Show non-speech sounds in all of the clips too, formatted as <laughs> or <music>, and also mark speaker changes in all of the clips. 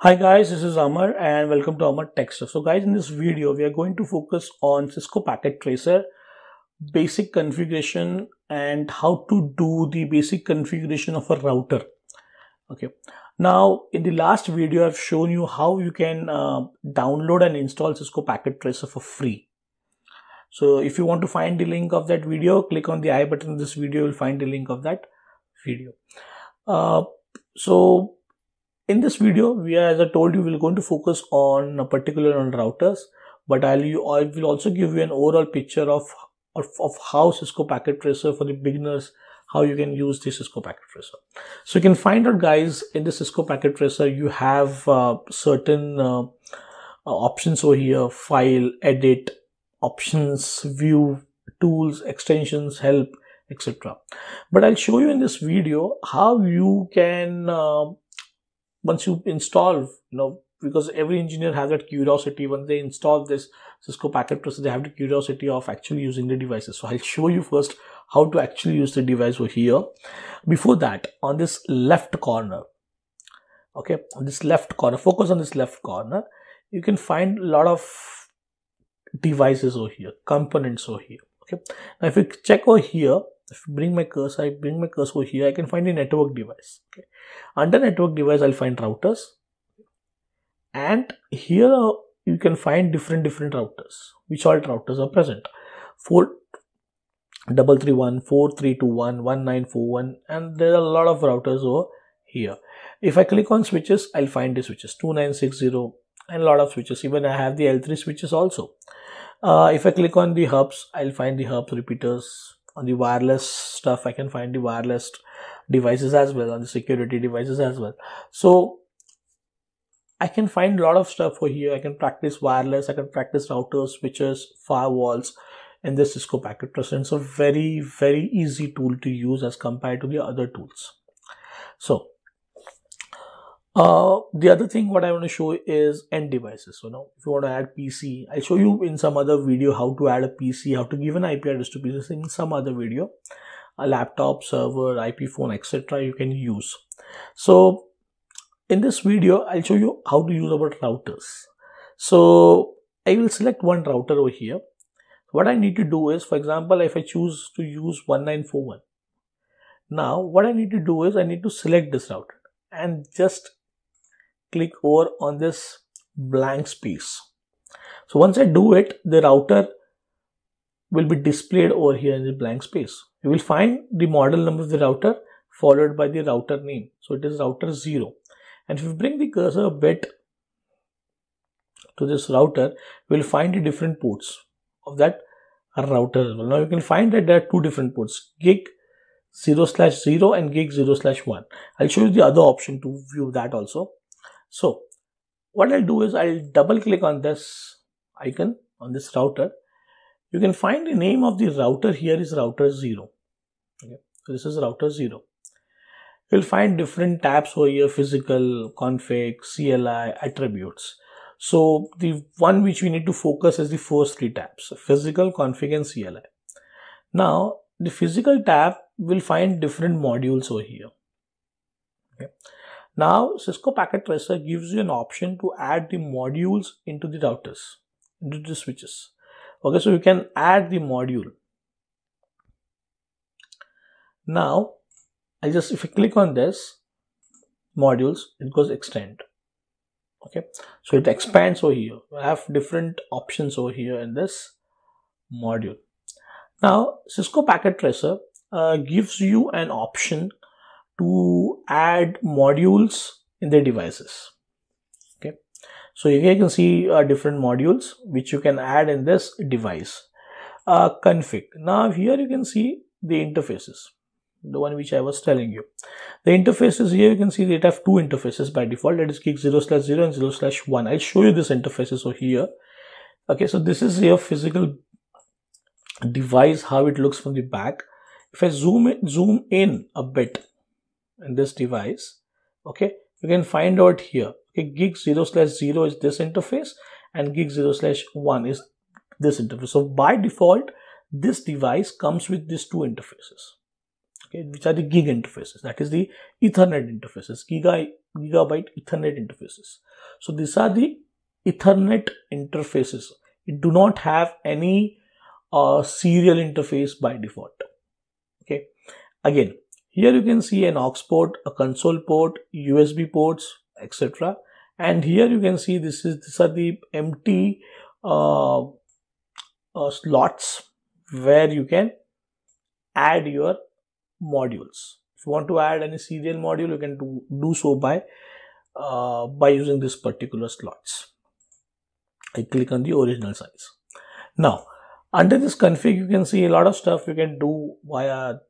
Speaker 1: Hi guys, this is Amar and welcome to Amar Tech Stuff. So guys, in this video, we are going to focus on Cisco Packet Tracer, basic configuration and how to do the basic configuration of a router. Okay. Now, in the last video, I've shown you how you can uh, download and install Cisco Packet Tracer for free. So if you want to find the link of that video, click on the I button in this video, you'll find the link of that video. Uh, so in this video, we are, as I told you, we're going to focus on a particular on routers, but I'll you, I will also give you an overall picture of, of, of how Cisco Packet Tracer for the beginners how you can use the Cisco Packet Tracer. So you can find out guys in the Cisco Packet Tracer you have uh, certain uh, uh options over here file edit options view tools extensions help etc but I'll show you in this video how you can uh, once you install you know because every engineer has that curiosity when they install this Cisco packet processor they have the curiosity of actually using the devices so I'll <laughs> show you first how to actually use the device over here before that on this left corner okay on this left corner focus on this left corner you can find a lot of devices over here components over here okay now if you check over here if I bring my cursor I bring my cursor here I can find a network device okay under network device I'll find routers and here uh, you can find different different routers which all routers are present 4 double three one four three two one one nine four one and there are a lot of routers over here if I click on switches I'll find the switches 2960 and a lot of switches even I have the L3 switches also uh, if I click on the hubs I'll find the hubs repeaters on the wireless stuff i can find the wireless devices as well on the security devices as well so i can find a lot of stuff for here i can practice wireless i can practice routers switches firewalls and this cisco packet trust it's a very very easy tool to use as compared to the other tools so uh, the other thing what I want to show is end devices. So now if you want to add PC, I'll show you in some other video how to add a PC, how to give an IP address to PC in some other video. A laptop, server, IP phone, etc. you can use. So in this video, I'll show you how to use about routers. So I will select one router over here. What I need to do is, for example, if I choose to use 1941. Now what I need to do is I need to select this router and just click over on this blank space. So once I do it, the router will be displayed over here in the blank space. You will find the model number of the router followed by the router name. So it is router 0. And if you bring the cursor a bit to this router, you will find the different ports of that router well. Now you can find that there are two different ports, gig 0 slash 0 and gig 0 slash 1. I'll show you the other option to view that also. So what I'll do is I'll double click on this icon on this router. You can find the name of the router here is router 0. Okay. So this is router 0. You'll find different tabs over here, physical, config, CLI, attributes. So the one which we need to focus is the first three tabs, physical, config and CLI. Now the physical tab will find different modules over here. Okay. Now, Cisco Packet Tracer gives you an option to add the modules into the routers, into the switches. Okay, so you can add the module. Now, I just, if I click on this, modules, it goes extend. Okay, so it expands over here. I have different options over here in this module. Now, Cisco Packet Tracer uh, gives you an option to add modules in their devices. Okay, so here you can see uh, different modules which you can add in this device. Uh, config. Now here you can see the interfaces, the one which I was telling you. The interfaces here you can see that have two interfaces by default. That is kick 0 slash 0 and 0 slash 1. I'll show you this interfaces over here. Okay, so this is your physical device, how it looks from the back. If I zoom in, zoom in a bit, in this device okay you can find out here okay gig 0 slash 0 is this interface and gig 0 slash 1 is this interface so by default this device comes with these two interfaces okay which are the gig interfaces that is the ethernet interfaces giga gigabyte ethernet interfaces so these are the ethernet interfaces it do not have any uh, serial interface by default okay again here you can see an aux port, a console port, USB ports, etc. And here you can see this is these are the empty uh, uh, slots where you can add your modules. If you want to add any serial module, you can do, do so by uh, by using this particular slots. I click on the original size. Now, under this config, you can see a lot of stuff you can do via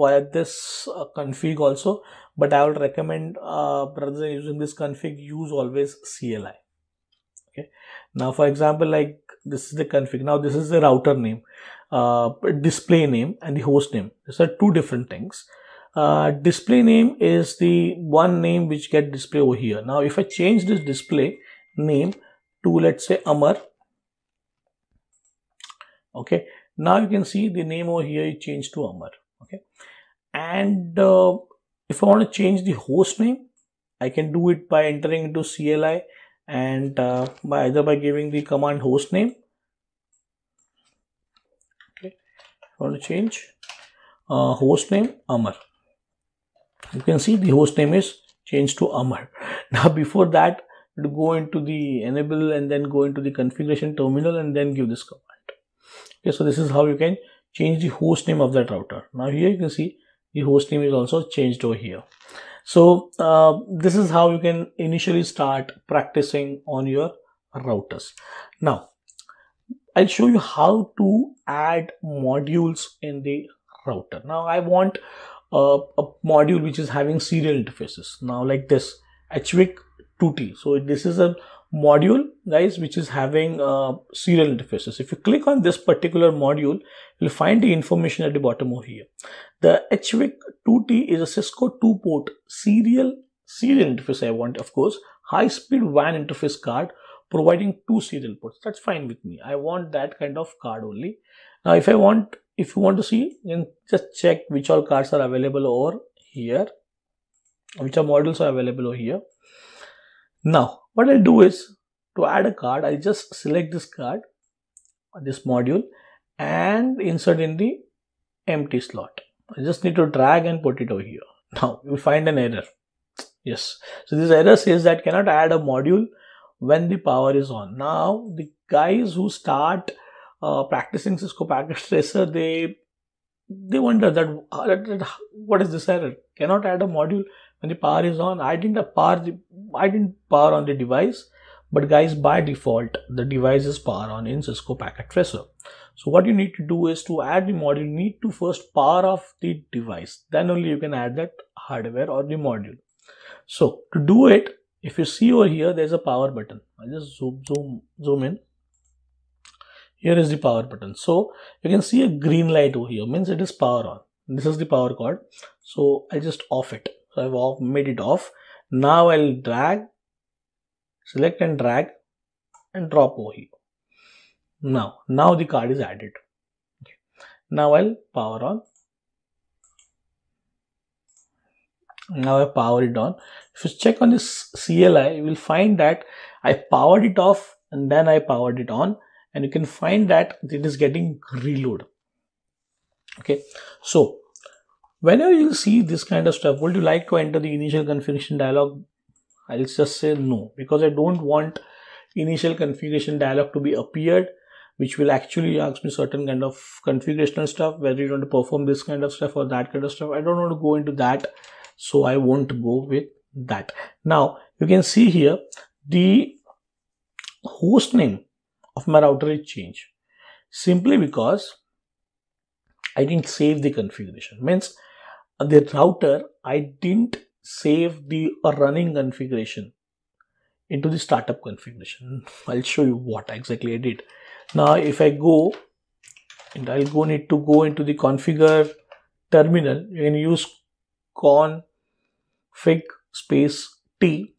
Speaker 1: via this uh, config also but i would recommend uh, rather using this config use always cli okay now for example like this is the config now this is the router name uh, display name and the host name these are two different things uh, display name is the one name which get display over here now if i change this display name to let's say amar okay now you can see the name over here changed to amar okay and uh, if I want to change the host name I can do it by entering into CLI and uh, by either by giving the command host name okay I want to change uh, host name Amar you can see the host name is changed to Amar <laughs> now before that go into the enable and then go into the configuration terminal and then give this command okay so this is how you can change the host name of that router. Now here you can see the host name is also changed over here. So uh, this is how you can initially start practicing on your routers. Now I'll show you how to add modules in the router. Now I want uh, a module which is having serial interfaces. Now like this HVIC 2T. So this is a module guys which is having uh, serial interfaces if you click on this particular module you'll find the information at the bottom over here the hvic 2t is a cisco 2 port serial serial interface i want of course high speed wan interface card providing two serial ports that's fine with me i want that kind of card only now if i want if you want to see then just check which all cards are available over here which are modules are available over here now, what I do is to add a card, I just select this card, this module and insert in the empty slot. I just need to drag and put it over here. Now you find an error. Yes. So this error says that cannot add a module when the power is on. Now the guys who start uh, practicing Cisco packet tracer, they they wonder that, uh, that, that what is this error? Cannot add a module when the power is on i didn't power the, i didn't power on the device but guys by default the device is power on in cisco packet tracer so what you need to do is to add the module you need to first power off the device then only you can add that hardware or the module so to do it if you see over here there's a power button i just zoom zoom zoom in here is the power button so you can see a green light over here means it is power on this is the power cord so i just off it so I've off, made it off now I'll drag select and drag and drop over here now now the card is added now I'll power on now I power it on if you check on this CLI you will find that I powered it off and then I powered it on and you can find that it is getting reload okay so whenever you see this kind of stuff would you like to enter the initial configuration dialog i'll just say no because i don't want initial configuration dialog to be appeared which will actually ask me certain kind of configurational stuff whether you want to perform this kind of stuff or that kind of stuff i don't want to go into that so i won't go with that now you can see here the host name of my router is changed simply because i didn't save the configuration means the router, I didn't save the running configuration into the startup configuration. <laughs> I'll show you what exactly I did. Now, if I go and I'll go need to go into the configure terminal, you can use config space t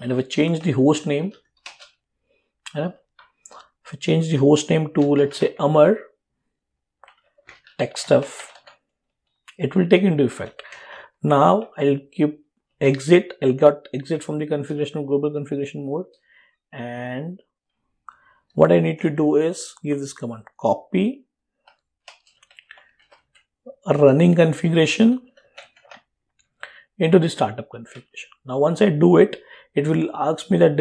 Speaker 1: and if I change the host name, yeah, if I change the host name to let's say Amar tech stuff it will take into effect now i'll keep exit i'll got exit from the configuration of global configuration mode and what i need to do is give this command copy running configuration into the startup configuration now once i do it it will ask me that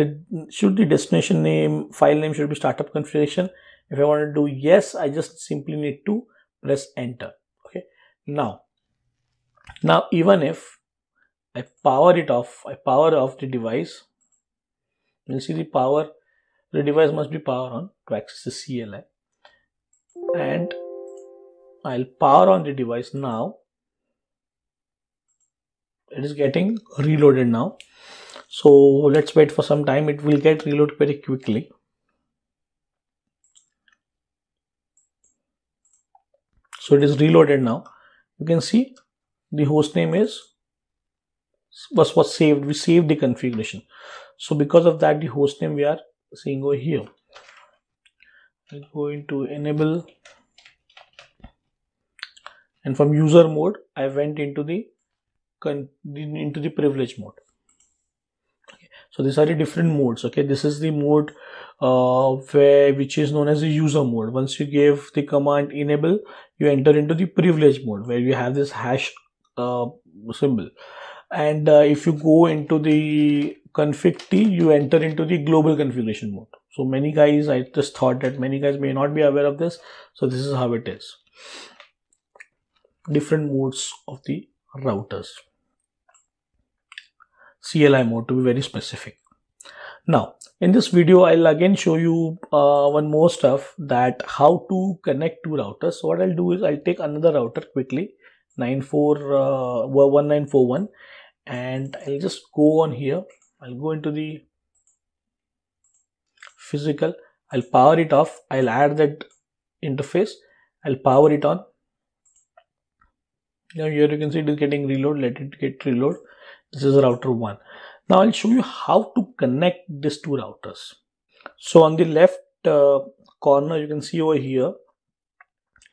Speaker 1: should the destination name file name should be startup configuration if i want to do yes i just simply need to press enter okay now now, even if I power it off, I power off the device, you'll see the power, the device must be power on to access the CLI. And I'll power on the device now. It is getting reloaded now. So let's wait for some time. It will get reloaded very quickly. So it is reloaded now. You can see the host name is was was saved we saved the configuration so because of that the host name we are seeing over here I'm going to enable and from user mode I went into the into the privilege mode okay. so these are the different modes okay this is the mode uh, where which is known as the user mode once you give the command enable you enter into the privilege mode where you have this hash uh, symbol and uh, if you go into the config t you enter into the global configuration mode so many guys i just thought that many guys may not be aware of this so this is how it is different modes of the routers CLI mode to be very specific now in this video I'll again show you uh, one more stuff that how to connect two routers so what I'll do is I'll take another router quickly 94 uh, 1941 and I'll just go on here I'll go into the physical I'll power it off I'll add that interface I'll power it on now here you can see it is getting reload let it get reload this is router 1 now I'll show you how to connect these two routers so on the left uh, corner you can see over here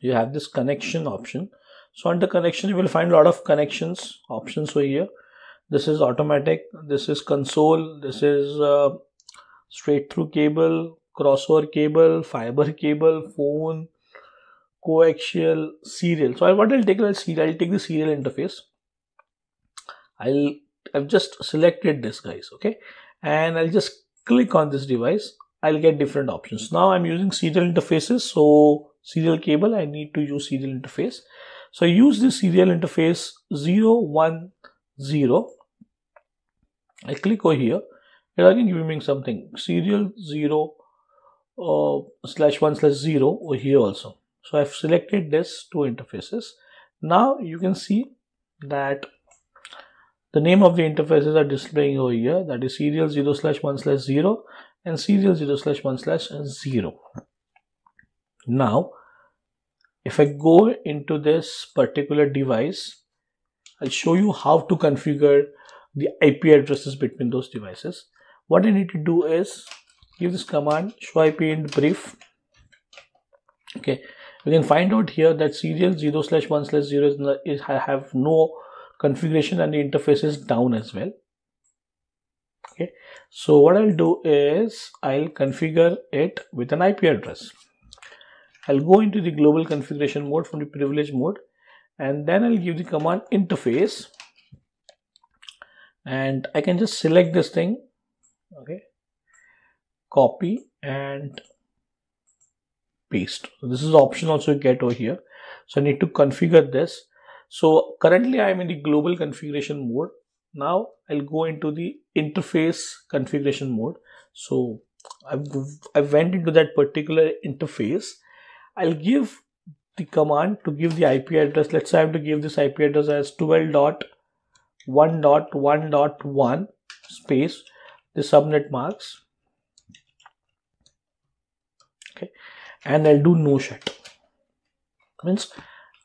Speaker 1: you have this connection option so under connection you will find a lot of connections options over here this is automatic this is console this is uh, straight through cable crossover cable fiber cable phone coaxial serial so I, what I'll take i serial, I'll take the serial interface I'll I've just selected this guys okay and I'll just click on this device I'll get different options now I'm using serial interfaces so serial cable I need to use serial interface so I use the serial interface 010. I click over here and again giving something serial 0 uh, slash 1 slash 0 over here also. So I've selected these two interfaces. Now you can see that the name of the interfaces are displaying over here that is serial 0 slash 1 slash 0 and serial 0 slash 1 slash 0. Now if I go into this particular device, I'll show you how to configure the IP addresses between those devices. What I need to do is give this command show IP in brief. Okay, we can find out here that serial 0 slash 1 slash 0 is have no configuration and the interface is down as well. Okay, so what I'll do is I'll configure it with an IP address. I'll go into the global configuration mode from the privilege mode and then I'll give the command interface and I can just select this thing okay copy and paste so this is option also get over here so I need to configure this so currently I am in the global configuration mode now I'll go into the interface configuration mode so I've, I went into that particular interface I'll give the command to give the IP address. Let's say I have to give this IP address as 12.1.1.1 space the subnet marks, Okay, and I'll do no shut. Means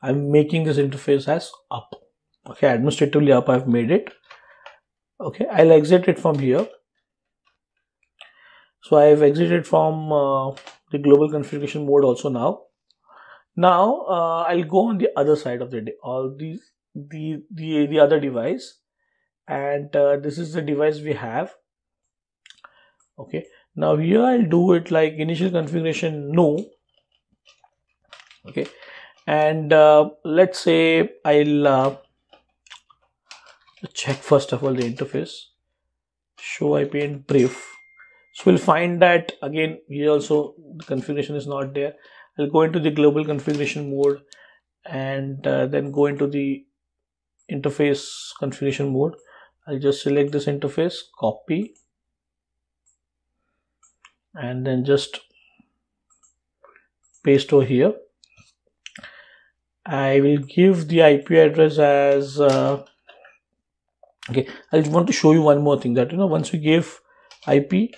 Speaker 1: I'm making this interface as up. Okay, administratively up. I've made it. Okay, I'll exit it from here. So I've exited from uh, the global configuration mode also now. Now uh, I'll go on the other side of the all these the the the other device, and uh, this is the device we have. Okay, now here I'll do it like initial configuration no. Okay, and uh, let's say I'll uh, check first of all the interface show IP and brief so we'll find that again here also the configuration is not there. I'll go into the global configuration mode and uh, then go into the interface configuration mode. I'll just select this interface, copy and then just paste over here. I will give the IP address as uh, okay. I just want to show you one more thing that you know once we give IP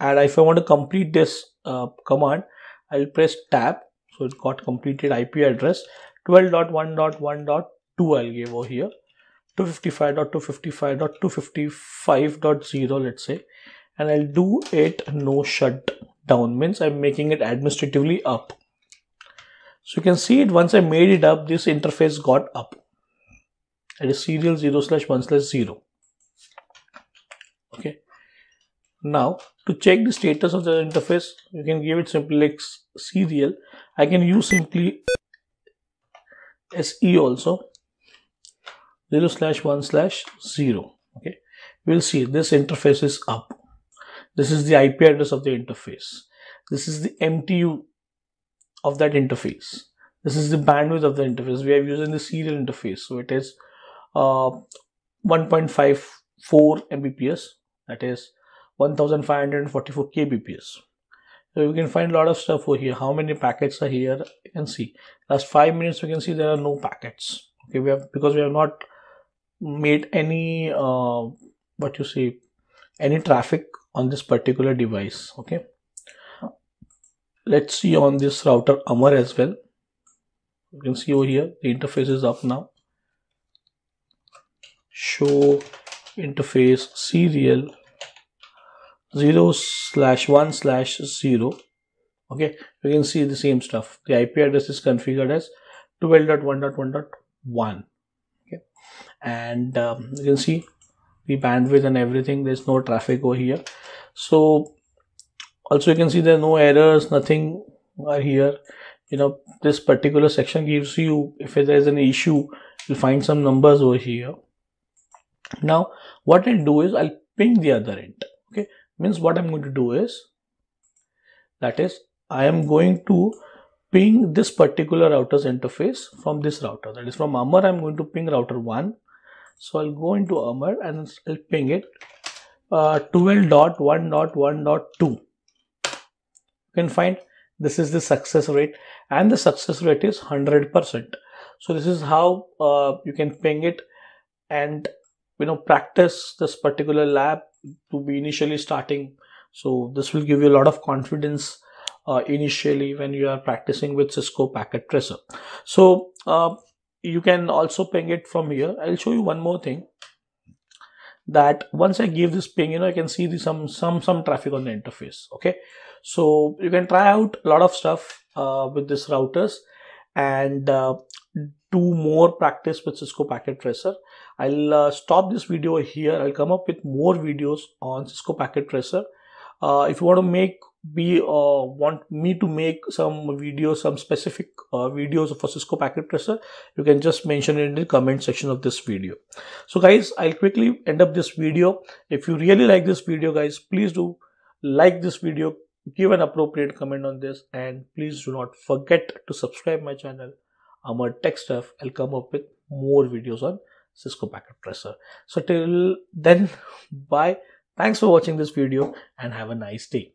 Speaker 1: and if I want to complete this uh, command I'll press tab so it got completed IP address 12.1.1.2 I'll give over here 255.255.255.0 let's say and I'll do it no shut down means I'm making it administratively up so you can see it once I made it up this interface got up it is serial 0 slash 1 slash 0 okay now to check the status of the interface, you can give it simply like serial. I can use simply SE also 0 slash 1 slash 0. Okay, we'll see this interface is up. This is the IP address of the interface. This is the MTU of that interface. This is the bandwidth of the interface. We are using the serial interface, so it is uh, 1.54 Mbps. That is 1544 kbps so you can find a lot of stuff over here how many packets are here you can see last five minutes you can see there are no packets okay we have because we have not made any uh, what you say any traffic on this particular device okay let's see on this router Amar as well you can see over here the interface is up now show interface serial 0 slash 1 slash 0 okay you can see the same stuff the ip address is configured as 12.1.1.1 okay and um, you can see the bandwidth and everything there's no traffic over here so also you can see there are no errors nothing are here you know this particular section gives you if there is an issue you'll find some numbers over here now what i'll do is i'll ping the other end okay means what I'm going to do is that is I am going to ping this particular router's interface from this router that is from Amber I'm going to ping router 1 so I'll go into Amber and I'll ping it uh, 12.1.1.2 you can find this is the success rate and the success rate is 100% so this is how uh, you can ping it and you know practice this particular lab to be initially starting so this will give you a lot of confidence uh, initially when you are practicing with Cisco Packet Tracer. So uh, you can also ping it from here. I'll show you one more thing that once I give this ping, you know, I can see the, some some some traffic on the interface. Okay, so you can try out a lot of stuff uh, with these routers and uh, do more practice with Cisco Packet Tracer. I'll uh, stop this video here. I'll come up with more videos on Cisco Packet Tracer. Uh, if you want to make be uh, want me to make some videos, some specific uh, videos for Cisco Packet Tracer, you can just mention it in the comment section of this video. So guys, I'll quickly end up this video. If you really like this video, guys, please do like this video, give an appropriate comment on this, and please do not forget to subscribe my channel. Amar Tech Stuff. I'll come up with more videos on Cisco packet tracer. So till then, <laughs> bye. Thanks for watching this video and have a nice day.